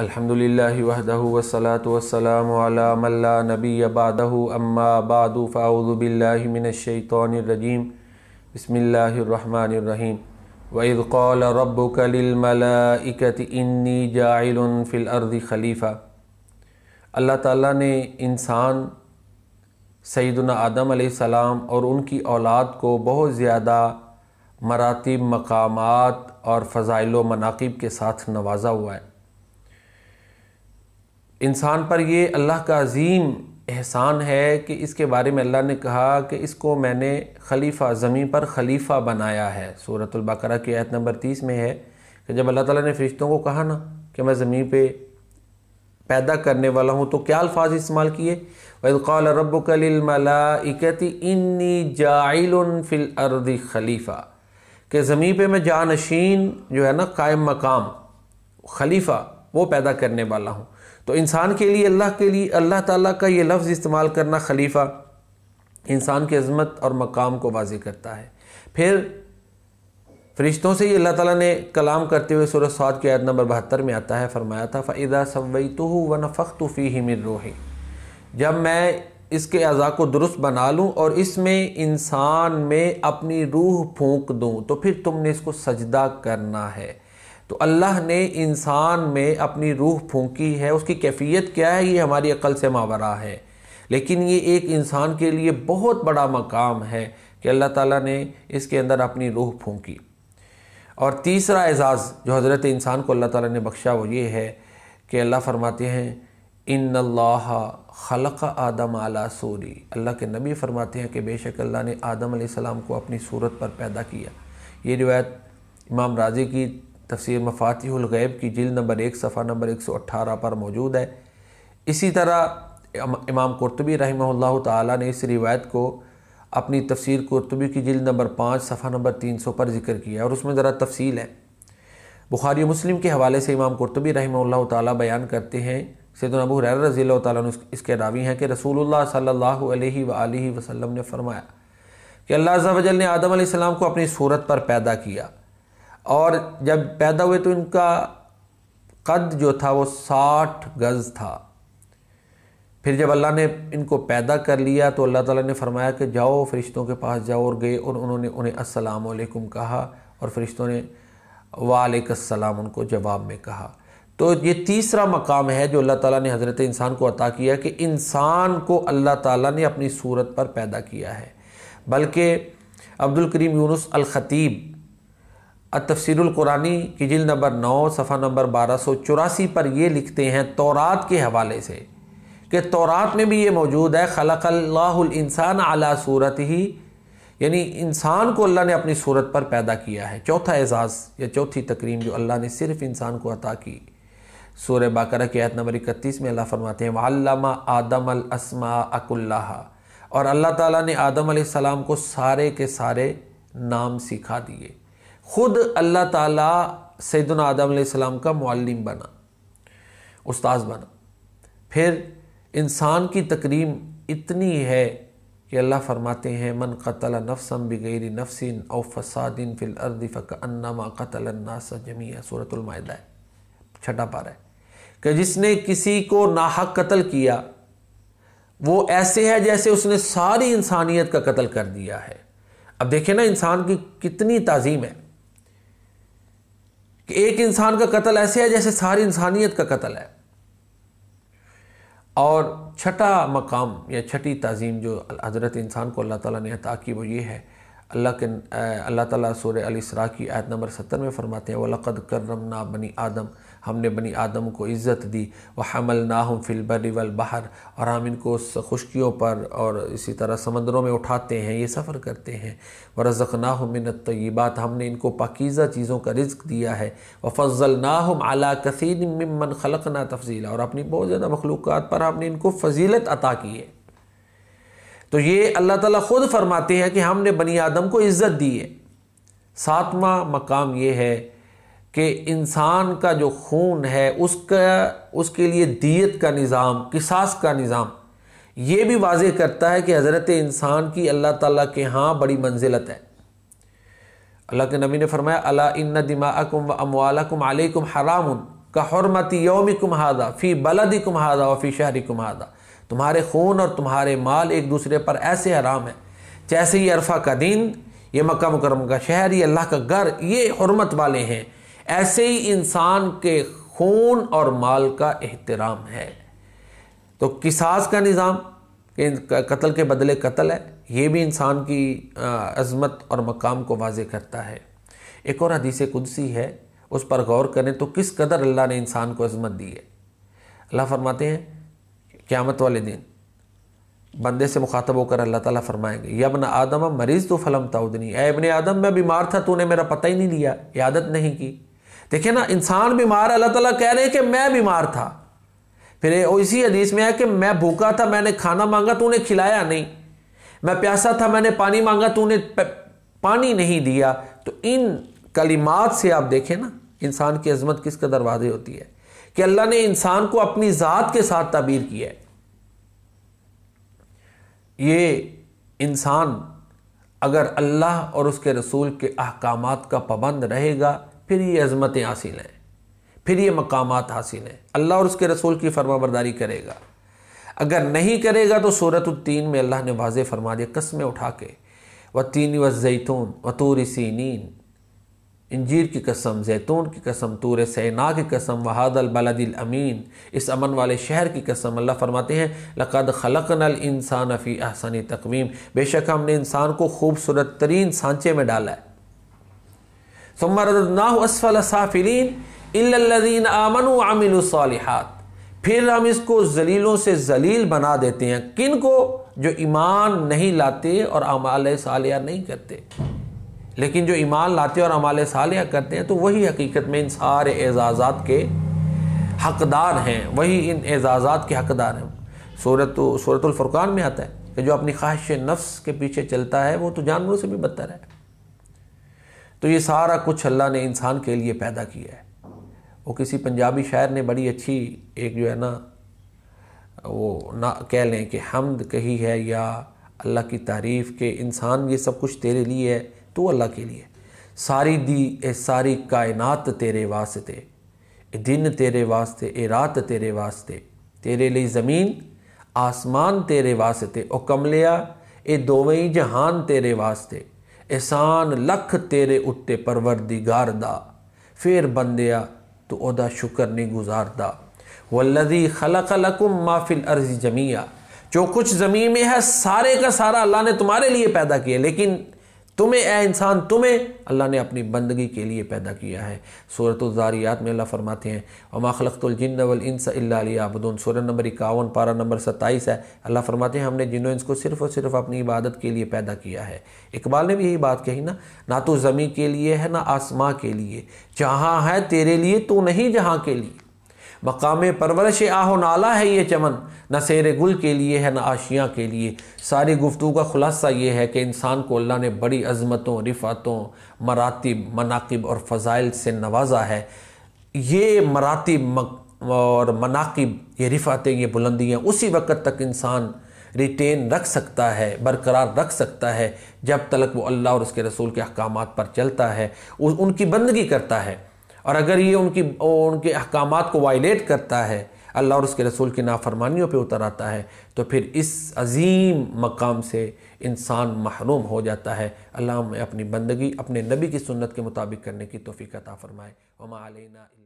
अल्हम्दुलिल्लाह वसलात वसलाम अला नबी बादहु अम्मा बादु फ़ाउज़ुबिल्लामिनशैतरजीम बसमीम वईद कौल रब्बुकलिलमलाइकत इन्नी जाइल फ़िल अर्द खलीफ़ा अल्लाह ताला ने इंसान सैदना आदम सलाम और उनकी औलाद को बहुत ज़्यादा मरातब मकामात और फ़ज़ाइल मनाकब के साथ नवाजा हुआ है इंसान पर ये अल्लाह का अजीम एहसान है कि इसके बारे में अल्लाह ने कहा कि इसको मैंने खलीफा ज़मीन पर खलीफा बनाया है सूरतुल बकरा की आयत नंबर तीस में है कि जब अल्लाह ताला ने फरिश्तों को कहा ना कि मैं ज़मीन पे पैदा करने वाला हूँ तो क्या अल्फाज इस्तेमाल किए वाल रब कलमलाकती इन्नी जाइल फिल अर्द खलीफ़ा कि ज़मीन पर मैं जानशीन जो है ना कायम मकाम खलीफ़ा वो पैदा करने वाला हूँ तो इंसान के लिए अल्लाह के लिए अल्लाह ताला का ये लफ्ज़ इस्तेमाल करना खलीफा इंसान की अजमत और मकाम को वाजी करता है फिर फरिश्तों से ही अल्लाह ताला ने कलाम करते हुए सूरज सौद की आयत नंबर बहत्तर में आता है फरमाया था फ़ैदा सवई तो व नफ़ख तो फ़ी ही मिल रोही जब मैं इसके अज़ा को दुरुस्त बना लूँ और इसमें इंसान में अपनी रूह फूँक दूँ तो फिर तुमने इसको सजदा करना है तो अल्लाह ने इंसान में अपनी रूह फूंकी है उसकी कैफियत क्या है ये हमारी अकल से मावरा है लेकिन ये एक इंसान के लिए बहुत बड़ा मकाम है कि अल्लाह ताला ने इसके अंदर अपनी रूह फूंकी और तीसरा एजाज़ जो हज़रत इंसान को अल्लाह ताला ने बख्शा वो ये है कि अल्लाह फरमाते हैं इन अल्लाह खलक आदम आला सूरी अल्लाह के नबी फरमाते हैं कि बेशक अल्लाह ने आदम सलाम को अपनी सूरत पर पैदा किया ये रिवायत इमाम राजी की तफसीर मफातिहलगैब की जिल नंबर एक सफ़ा नंबर एक सौ अट्ठारह पर मौजूद है इसी तरह इमाम कुरतबी रही तवायत ने इस रिवायत को अपनी तफसीर कुरतबी की जिल नंबर पाँच सफ़ा नंबर तीन सौ पर जिक्र किया और उसमें ज़रा तफसील है बुखारी मुस्लिम के हवाले से इमाम कुरतबी रही तयान बयान करते हैं सैद अबू रजील रज़ी इसके रावी हैं कि रसूलुल्लाह सल्लल्लाहु अलैहि वसल्लम ने फरमाया कि अल्लाह वजल ने आदम आदम को अपनी सूरत पर पैदा किया और जब पैदा हुए तो इनका कद जो था वो साठ गज़ था फिर जब अल्लाह ने इनको पैदा कर लिया तो अल्लाह ताला ने फरमाया कि जाओ फरिश्तों के पास जाओ और गए और उन्होंने उन्हें अस्सलाम वालेकुम कहा और फरिश्तों ने वालेकाम उनको जवाब में कहा तो ये तीसरा मकाम है जो अल्लाह ताला ने हज़रत इंसान को अता किया कि इंसान को अल्लाह ताला ने अपनी सूरत पर पैदा किया है बल्कि अब्दुल करीम यूनुस अल ख़तीब तफसरक़ुरानी की जिल नंबर नौ सफ़ा नंबर बारह सौ चौरासी पर ये लिखते हैं तौरात के हवाले से कि तौरात में भी ये मौजूद है खलकल्लासान अला सूरत ही यानी इंसान को अल्लाह ने अपनी सूरत पर पैदा किया है चौथा एजाज़ या चौथी तकरीम जो अल्लाह ने सिर्फ इंसान को अता की सूर बकर की आयत नंबर इकतीस में अल्लाह फरमाते हैं वालमा आदम अलसमा अकुल्ला और अल्लाह ताली ने आदम सलाम को सारे के सारे नाम सिखा दिए ख़ुद अल्लाह ताला सैदन आदम का मालम बना उस्ताज बना फिर इंसान की तकरीम इतनी है कि अल्लाह फरमाते हैं मन कतल नफसम बगैर नफसिन और फसादिन फिल अर्द अन्नामा कतल नासा जमिया सूरतमायदा है छठा पारा है कि जिसने किसी को नाहक कत्ल किया वो ऐसे है जैसे उसने सारी इंसानियत का कत्ल कर दिया है अब देखें ना इंसान की कितनी तज़ीम है कि एक इंसान का कत्ल ऐसे है जैसे सारी इंसानियत का कत्ल है और छठा मकाम या छठी तज़ीम जो हज़रत इंसान को अल्लाह ताला ने अता की वो ये है अल्लाह के अल्लाह ताला सूर अलीसरा की आयत नंबर सत्तर में फरमाते हैं वलक़द ना बनी आदम हमने बनी आदम को इज़्ज़त दी व हमल फिल फिलबर वल बहर और हम इनको खुशकियों पर और इसी तरह समंदरों में उठाते हैं ये सफ़र करते हैं व रज़क नाहम मिनत तयबात हमने इनको पाकिज़ा चीज़ों का रिज्क दिया है व फजल हम अला कसीन ममन खलक ना तफजीला और अपनी बहुत ज़्यादा मखलूक़ात पर हमने इनको फजीलत अता की है तो ये अल्लाह ताला ख़ुद फरमाते हैं कि हमने बनी आदम को इज़्ज़त दी है सातवां मकाम ये है कि इंसान का जो खून है उसका उसके लिए दियत का निज़ाम किसास का निज़ाम ये भी वाज करता है कि हज़रत इंसान की अल्लाह ताला के यहाँ बड़ी मंजिलत है अल्लाह के नबी ने फरमाया अला इन दिमा व अमवालकुम अलैकुम हराम का हरमती योम कुम्हादा फ़ी बलदी कुम्हादा और फ़ी शहरी कुम्हादा तुम्हारे खून और तुम्हारे माल एक दूसरे पर ऐसे हराम है जैसे ये अरफा का दिन ये मक्का मुकरम का शहर ये अल्लाह का घर ये हरमत वाले हैं ऐसे ही इंसान के खून और माल का एहतराम है तो किसास का निज़ाम कत्ल के बदले कत्ल है ये भी इंसान की अज़मत और मकाम को वाज करता है एक और हदीस कुदसी है उस पर गौर करें तो किस कदर अल्लाह ने इंसान को अजमत दी है अल्लाह फरमाते हैं क़्यामत वाले दिन बंदे से मुखातब होकर अल्लाह ताला फरमाएंगे यबन आदम मरीज़ तो फलम ताउदनी ए इबन आदम मैं बीमार था तूने मेरा पता ही नहीं लिया यादत नहीं की देखिए ना इंसान बीमार अल्लाह ताला कह रहे हैं कि मैं बीमार था फिर इसी हदीस में है कि मैं भूखा था मैंने खाना मांगा तूने खिलाया नहीं मैं प्यासा था मैंने पानी मांगा तूने पानी नहीं दिया तो इन कलिमात से आप देखें ना इंसान की अजमत किस कदर वादे होती है कि अल्लाह ने इंसान को अपनी ज़ात के साथ ताबीर किया है ये इंसान अगर अल्लाह और उसके रसूल के अहकाम का पाबंद रहेगा फिर ये अजमतें हासिल हैं फिर ये मकाम हासिल हैं अल्लाह और उसके रसूल की फर्माबरदारी करेगा अगर नहीं करेगा तो सूरत तीन में अल्लाह ने वाज फरमा दिया कस्में उठा के व तीन व जैतून व तूर सीनिन इंजीर की कसम जैतून की कसम तूर सैना की कसम वहादल बलदिल अमीन इस अमन वाले शहर की कसम अल्लाह फरमाते हैं लक़द खलक नल इंसान अफ़ी आहसानी तकवीम बेशक हमने इंसान को खूबसूरत तरीन सांचे में डाला है सम्मा असफल साफिलीन आमन आमिल फिर हम इसको जलीलों से जलील बना देते हैं किन को जो ईमान नहीं लाते और अमाल सालिया नहीं करते लेकिन जो ईमान लाते और अमाल सालिया करते हैं तो वही हकीकत में इन सारे एजाज़ात के हकदार हैं वही इन एजाज़ात के हकदार हैं सूरत सूरतुल्फ़ुरक़ान में आता है कि जो अपनी ख्वाहिश नफ्स के पीछे चलता है वो तो जानवरों से भी बदतर है तो ये सारा कुछ अल्लाह ने इंसान के लिए पैदा किया है वो किसी पंजाबी शायर ने बड़ी अच्छी एक जो है ना वो ना कह लें कि हमद कही है या अल्लाह की तारीफ़ के इंसान ये सब कुछ तेरे लिए है तू तो अल्लाह के लिए सारी दी ए सारी कायनात तेरे वास्ते ए दिन तेरे वास्ते ए रात तेरे वास्ते तेरे लिए ज़मीन आसमान तेरे वास्ते ओ कमलिया ए दोवें जहान तेरे वास्ते एहसान लख तेरे उत्ते परवरदिगार दा फिर बंदिया तो ओदा शुक्र नहीं गुजारदा वल्लदी खलक लकुम माफिल अर्ज जमिया जो कुछ ज़मीन में है सारे का सारा अल्लाह ने तुम्हारे लिए पैदा किया लेकिन तुम्हें ए इंसान तुम्हें अल्लाह ने अपनी बंदगी के लिए पैदा किया है सूरत सूरतुलजारियात में अल्लाह फरमाते हैं और माखलतुलजिन वलसाबुदन सूर नंबर इक्यावन पारा नंबर सत्ताईस है अल्लाह फरमाते हैं हमने जिनों इनको सिर्फ़ और सिर्फ अपनी इबादत के लिए पैदा किया है इकबाल ने भी यही बात कही ना ना तो ज़मीं के लिए है ना आसमां के लिए जहाँ है तेरे लिए तो नहीं जहाँ के लिए मकाम परवरश आहो नाला है ये चमन न शेर गुल के लिए है न आशियाँ के लिए सारी गुफ्तु का खुलासा ये है कि इंसान को अल्लाह ने बड़ी अजमतों रिफातों मरातब मनाकब और फ़ज़ाइल से नवाजा है ये मरातब और मनाकब ये रिफातें ये बुलंदियाँ उसी वक़्त तक इंसान रिटेन रख सकता है बरकरार रख सकता है जब तलक वो अल्लाह और उसके रसूल के अहकाम पर चलता है उनकी बंदगी करता है और अगर ये उनकी उनके अहकाम को वायलेट करता है अल्लाह और उसके रसूल की नाफरमानियों पे उतर आता है तो फिर इस अजीम मकाम से इंसान महरूम हो जाता है अल्लाह में अपनी बंदगी अपने नबी की सुन्नत के मुताबिक करने की तोफ़ी का ताफ़रमाए वमा